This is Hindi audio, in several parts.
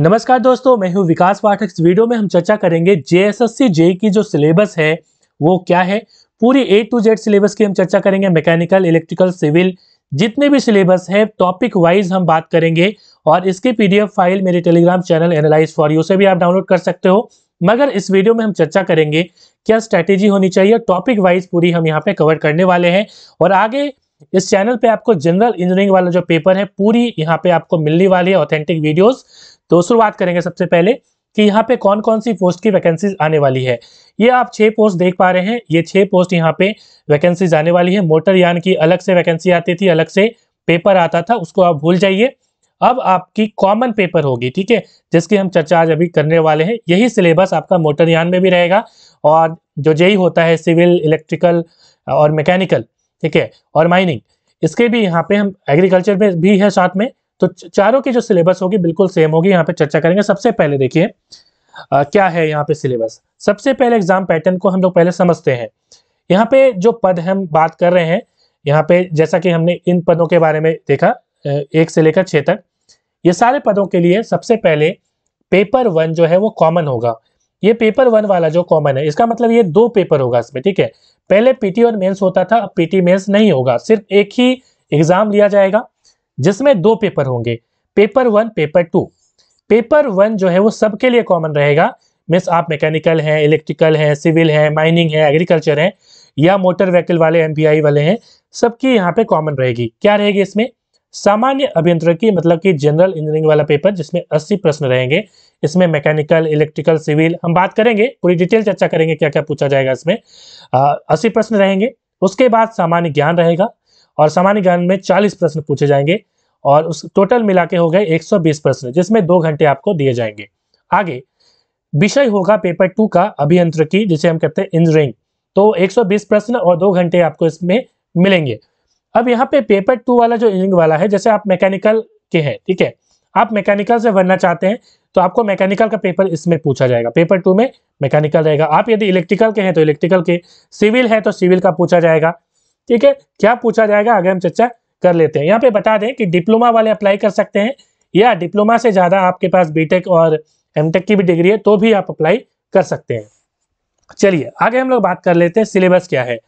नमस्कार दोस्तों मैं हूं विकास पाठक इस वीडियो में हम चर्चा करेंगे जेएसएससी जे e की जो सिलेबस है वो क्या है पूरी ए टू जेड सिलेबस की हम चर्चा करेंगे मैकेनिकल इलेक्ट्रिकल सिविल जितने भी सिलेबस है टॉपिक वाइज हम बात करेंगे और इसकी पीडीएफ फाइल मेरे Telegram channel analyse for you से भी आप डाउनलोड कर सकते हो मगर इस वीडियो में हम चर्चा करेंगे क्या स्ट्रैटेजी होनी चाहिए टॉपिक वाइज पूरी हम यहाँ पे कवर करने वाले हैं और आगे इस चैनल पे आपको जनरल इंजीनियरिंग वाला जो पेपर है पूरी यहाँ पे आपको मिलने वाली है ऑथेंटिक वीडियोस तो शुरुआत करेंगे सबसे पहले कि यहाँ पे कौन कौन सी पोस्ट की वैकेंसीज आने वाली है ये आप छह पोस्ट देख पा रहे हैं ये छह पोस्ट यहाँ पे वैकेंसीज आने वाली है मोटर यान की अलग से वैकेंसी आती थी अलग से पेपर आता था उसको आप भूल जाइए अब आपकी कॉमन पेपर होगी ठीक है जिसकी हम चर्चा आज अभी करने वाले हैं यही सिलेबस आपका मोटर यान में भी रहेगा और जो जेई होता है सिविल इलेक्ट्रिकल और मैकेनिकल ठीक है और माइनिंग इसके भी यहाँ पे हम एग्रीकल्चर में भी है साथ में तो चारों की जो सिलेबस होगी बिल्कुल सेम होगी यहाँ पे चर्चा करेंगे सबसे पहले देखिए क्या है यहाँ पे सिलेबस सबसे पहले एग्जाम पैटर्न को हम लोग पहले समझते हैं यहाँ पे जो पद हम बात कर रहे हैं यहाँ पे जैसा कि हमने इन पदों के बारे में देखा एक से लेकर छः तक ये सारे पदों के लिए सबसे पहले पेपर वन जो है वो कॉमन होगा ये पेपर वन वाला जो कॉमन है इसका मतलब ये दो पेपर होगा इसमें ठीक है पहले पीटी और मेंस होता था अब पीटी मेंस नहीं होगा सिर्फ एक ही एग्जाम लिया जाएगा जिसमें दो पेपर होंगे paper one paper two paper one जो है वो सबके लिए कॉमन रहेगा मीन्स आप मैकेनिकल हैं इलेक्ट्रिकल हैं सिविल हैं माइनिंग है एग्रीकल्चर है या मोटर व्हीकल वाले एम वाले हैं सबकी यहाँ पे कॉमन रहेगी क्या रहेगी इसमें सामान्य की मतलब कि जनरल इंजीनियरिंग वाला पेपर जिसमें 80 प्रश्न रहेंगे इसमें मैकेनिकल इलेक्ट्रिकल सिविल हम बात करेंगे पूरी डिटेल चर्चा करेंगे क्या क्या पूछा जाएगा इसमें अस्सी प्रश्न रहेंगे उसके बाद सामान्य ज्ञान रहेगा और सामान्य ज्ञान में चालीस प्रश्न पूछे जाएंगे और उस टोटल मिला के हो गए 120 प्रश्न जिसमें दो घंटे आपको दिए जाएंगे आगे विषय होगा पेपर टू का अभियंत्र की जिसे हम कहते हैं इंजीनियरिंग तो 120 प्रश्न और दो घंटे आपको इसमें मिलेंगे अब यहाँ पे पेपर टू वाला जो इंजीनियरिंग वाला है जैसे आप मैकेनिकल के हैं ठीक है आप मैकेनिकल से भरना चाहते हैं तो आपको मैकेनिकल का पेपर इसमें पूछा जाएगा पेपर टू में मैकेनिकल रहेगा आप यदि इलेक्ट्रिकल के हैं तो इलेक्ट्रिकल के सिविल है तो सिविल का पूछा जाएगा ठीक है क्या पूछा जाएगा आगे हम चर्चा कर लेते हैं यहाँ पे बता दें कि डिप्लोमा वाले अप्लाई कर सकते हैं या डिप्लोमा से ज़्यादा आपके पास बीटेक और एमटेक की भी डिग्री है तो भी आप अप्लाई कर सकते हैं चलिए आगे हम लोग बात कर लेते हैं सिलेबस क्या है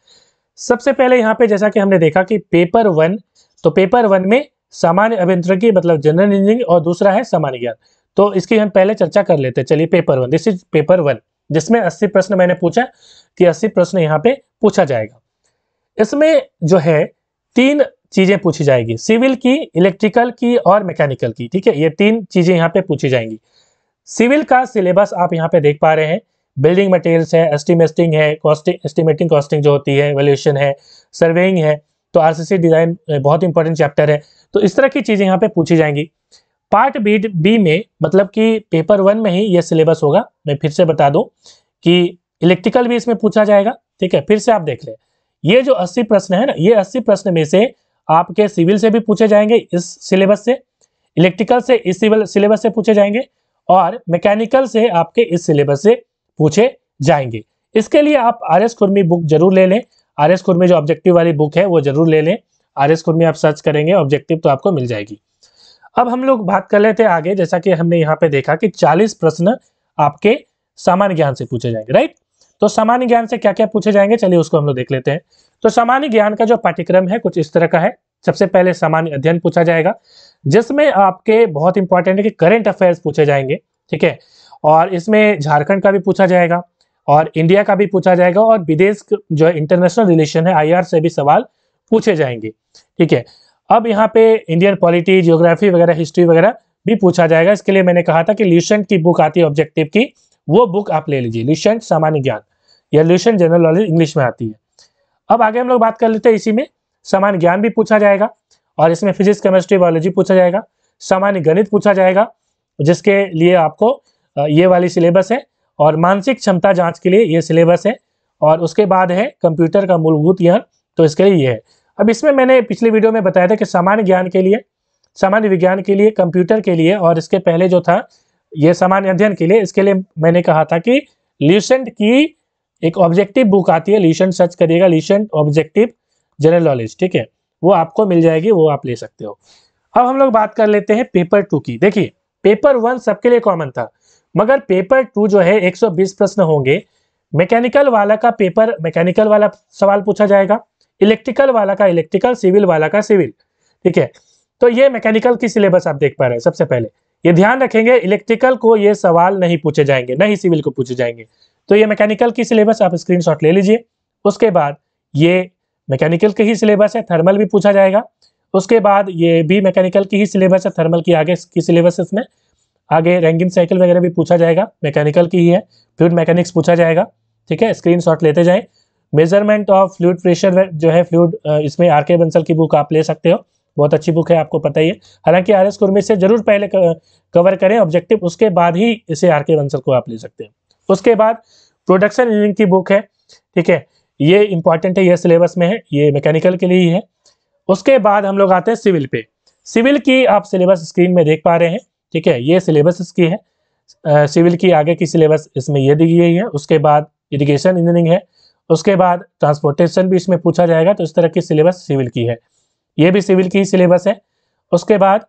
सबसे पहले यहाँ पे जैसा कि हमने देखा कि पेपर वन तो पेपर वन में सामान्य की मतलब जनरल इंजीनियरिंग और दूसरा है सामान्य ज्ञान तो इसकी हम पहले चर्चा कर लेते हैं चलिए paper one this is paper one जिसमें अस्सी प्रश्न मैंने पूछा कि अस्सी प्रश्न यहाँ पे पूछा जाएगा इसमें जो है तीन चीजें पूछी जाएगी सिविल की इलेक्ट्रिकल की और मैकेनिकल की ठीक है ये तीन चीजें यहाँ पे पूछी जाएंगी सिविल का सिलेबस आप यहाँ पे देख पा रहे हैं बिल्डिंग मटेरियल्स है एस्टिमेटिंग है कॉस्टिंग एस्टिमेटिंग कॉस्टिंग जो होती है वेल्यूशन है सर्वेइंग है तो आरसीसी डिजाइन बहुत इंपॉर्टेंट चैप्टर है तो इस तरह की चीजें यहाँ पे पूछी जाएंगी पार्ट बी बी में मतलब कि पेपर वन में ही ये सिलेबस होगा मैं फिर से बता दूं कि इलेक्ट्रिकल भी इसमें पूछा जाएगा ठीक है फिर से आप देख लें ये जो 80 प्रश्न है ना ये 80 प्रश्न में से आपके सिविल से भी पूछे जाएंगे इस सिलेबस से इलेक्ट्रिकल से इस सिविल सिलेबस से पूछे जाएंगे और मैकेनिकल से आपके इस सिलेबस से पूछे जाएंगे इसके लिए आप आर एस कुर्मी बुक जरूर ले लें आर एस कुर्मी जो ऑब्जेक्टिव वाली बुक है वो जरूर ले लें आर एस कुर्मी आप सर्च करेंगे ऑब्जेक्टिव तो आपको मिल जाएगी अब हम लोग बात कर लेते हैं आगे जैसा कि हमने यहाँ पे देखा कि चालीस प्रश्न आपके सामान्य ज्ञान से पूछे जाएंगे राइट तो सामान्य ज्ञान से क्या क्या पूछे जाएंगे चलिए उसको हम लोग देख लेते हैं तो सामान्य ज्ञान का जो पाठ्यक्रम है कुछ इस तरह का है सबसे पहले सामान्य अध्ययन पूछा जाएगा जिसमें आपके बहुत इंपॉर्टेंट है कि करेंट अफेयर्स पूछे जाएंगे ठीक है और इसमें झारखंड का भी पूछा जाएगा और इंडिया का भी पूछा जाएगा और विदेश जो है इंटरनेशनल रिलेशन है आई से भी सवाल पूछे जाएंगे ठीक है अब यहाँ पे इंडियन पॉलिटी जियोग्राफी वगैरह हिस्ट्री वगैरह भी पूछा जाएगा इसके लिए मैंने कहा था कि ल्यूशन की बुक आती है ऑब्जेक्टिव की वो बुक आप ले लीजिए ल्यूशेंट सामान्य ज्ञान या ल्यूशेंट जनरल नॉलेज इंग्लिश में आती है अब आगे हम लोग बात कर लेते हैं इसी में सामान्य ज्ञान भी पूछा जाएगा और इसमें फिजिक्स केमिस्ट्री बायोलॉजी पूछा जाएगा सामान्य गणित पूछा जाएगा जिसके लिए आपको ये वाली सिलेबस है और मानसिक क्षमता जांच के लिए ये सिलेबस है और उसके बाद है कंप्यूटर का मूलभूत ज्ञान तो इसके लिए ये है अब इसमें मैंने पिछले वीडियो में बताया था कि सामान्य ज्ञान के लिए सामान्य विज्ञान के लिए कंप्यूटर के लिए और इसके पहले जो था ये सामान्य अध्ययन के लिए इसके लिए मैंने कहा था कि ल्यूसेंट की एक ऑब्जेक्टिव बुक आती है ल्यूसेंट सर्च करिएगा ल्यूसेंट ऑब्जेक्टिव जनरल नॉलेज ठीक है वो आपको मिल जाएगी वो आप ले सकते हो अब हम लोग बात कर लेते हैं पेपर टू की देखिए पेपर वन सबके लिए कॉमन था मगर पेपर टू जो है 120 प्रश्न होंगे मैकेनिकल वाला का पेपर मैकेनिकल वाला सवाल पूछा जाएगा इलेक्ट्रिकल वाला का इलेक्ट्रिकल सिविल वाला का सिविल ठीक है तो ये मैकेनिकल की सिलेबस आप देख पा रहे हैं सबसे पहले ये ध्यान रखेंगे इलेक्ट्रिकल को ये सवाल नहीं पूछे जाएंगे नहीं सिविल को पूछे जाएंगे तो ये मैकेनिकल की सिलेबस आप शॉट ले लीजिए उसके बाद ये मैकेनिकल की ही सिलेबस है थर्मल भी पूछा जाएगा उसके बाद ये भी मैकेनिकल की ही सिलेबस है थर्मल की आगे की सिलेबस इसमें आगे रैंगिंग साइकिल वगैरह भी पूछा जाएगा मैकेनिकल की ही है फ्लूड मैकेनिक्स पूछा जाएगा ठीक है स्क्रीन लेते जाए मेजरमेंट ऑफ फ्लूड प्रेशर जो है फ्लूड इसमें आर के बंसल की बुक आप ले सकते हो बहुत अच्छी बुक है आपको पता ही है हालांकि आर एस कुर्मी से जरूर पहले कवर करें ऑब्जेक्टिव उसके बाद ही इसे आर के बंसल को आप ले सकते हैं उसके बाद प्रोडक्शन इंजीनियरिंग की बुक है ठीक है ये इंपॉर्टेंट है ये सिलेबस में है ये मैकेनिकल के लिए ही है उसके बाद हम लोग आते हैं सिविल पे सिविल की आप सिलेबस स्क्रीन में देख पा रहे हैं ठीक है ये सिलेबस इसकी है सिविल की आगे की सिलेबस इसमें ये दी गई है उसके बाद इरिगेशन इंजीनियरिंग है उसके बाद ट्रांसपोर्टेशन भी इसमें पूछा जाएगा तो इस तरह की सिलेबस सिविल की है ये भी सिविल की सिलेबस है उसके बाद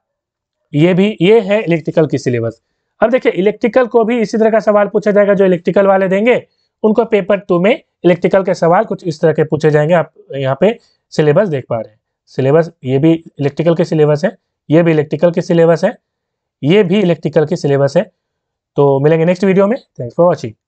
ये भी ये है इलेक्ट्रिकल की सिलेबस अब देखिए इलेक्ट्रिकल को भी इसी तरह का सवाल पूछा जाएगा जो इलेक्ट्रिकल वाले देंगे उनको पेपर टू में इलेक्ट्रिकल के सवाल कुछ इस तरह के पूछे जाएंगे आप यहाँ पे सिलेबस देख पा रहे हैं सिलेबस ये भी इलेक्ट्रिकल के सिलेबस है ये भी इलेक्ट्रिकल के सिलेबस है ये भी इलेक्ट्रिकल के सिलेबस है तो मिलेंगे नेक्स्ट वीडियो में थैंक्स फॉर वॉचिंग